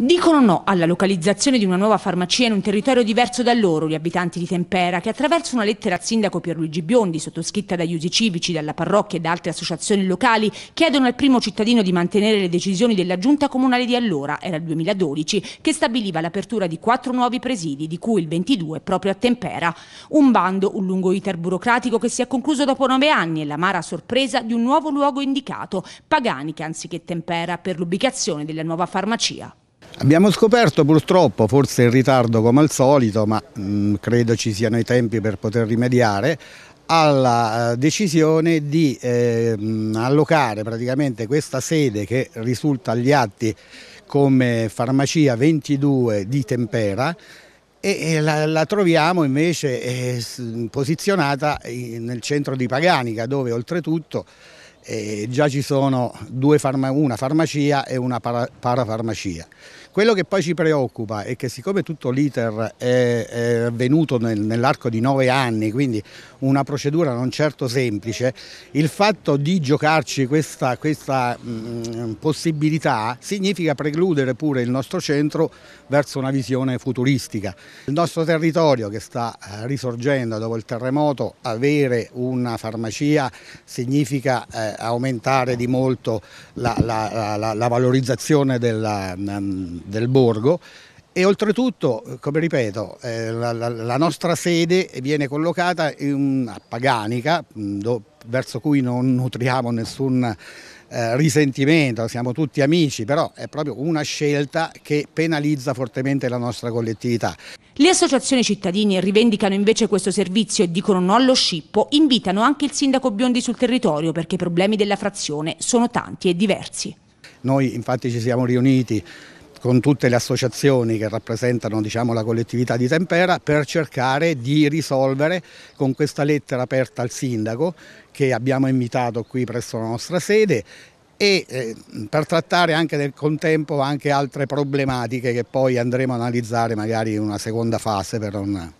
Dicono no alla localizzazione di una nuova farmacia in un territorio diverso da loro, gli abitanti di Tempera, che attraverso una lettera al sindaco Pierluigi Biondi, sottoscritta dagli usi civici, dalla parrocchia e da altre associazioni locali, chiedono al primo cittadino di mantenere le decisioni della giunta comunale di allora, era il 2012, che stabiliva l'apertura di quattro nuovi presidi, di cui il 22 proprio a Tempera. Un bando, un lungo iter burocratico che si è concluso dopo nove anni e l'amara sorpresa di un nuovo luogo indicato, Paganica anziché Tempera, per l'ubicazione della nuova farmacia. Abbiamo scoperto purtroppo, forse in ritardo come al solito, ma mh, mm, credo ci siano i tempi per poter rimediare, alla eh, decisione di eh, allocare praticamente questa sede che risulta agli atti come farmacia 22 di Tempera e la, la troviamo invece eh, posizionata in, nel centro di Paganica dove oltretutto eh, già ci sono farma, una farmacia e una para, parafarmacia. Quello che poi ci preoccupa è che siccome tutto l'iter è, avvenuto nel, nell'arco di nove anni, quindi una procedura non certo semplice, il fatto di giocarci questa, questa mh, mm, possibilità significa precludere pure il nostro centro verso una visione futuristica. Il nostro territorio che sta eh, risorgendo dopo il terremoto, avere una farmacia significa eh, aumentare di molto la, la, la, la valorizzazione della, mm, del borgo e oltretutto, come ripeto, eh, la, la, la, nostra sede viene collocata in, a Paganica, mm, do, verso cui non nutriamo nessun eh, risentimento, siamo tutti amici, però è proprio una scelta che penalizza fortemente la nostra collettività. Le associazioni cittadini rivendicano invece questo servizio e dicono no allo scippo, invitano anche il sindaco Biondi sul territorio perché i problemi della frazione sono tanti e diversi. Noi infatti ci siamo riuniti con tutte le associazioni che rappresentano diciamo, la collettività di Tempera per cercare di risolvere con questa lettera aperta al sindaco che abbiamo invitato qui presso la nostra sede e eh, per trattare anche nel contempo anche altre problematiche che poi andremo a analizzare magari in una seconda fase per non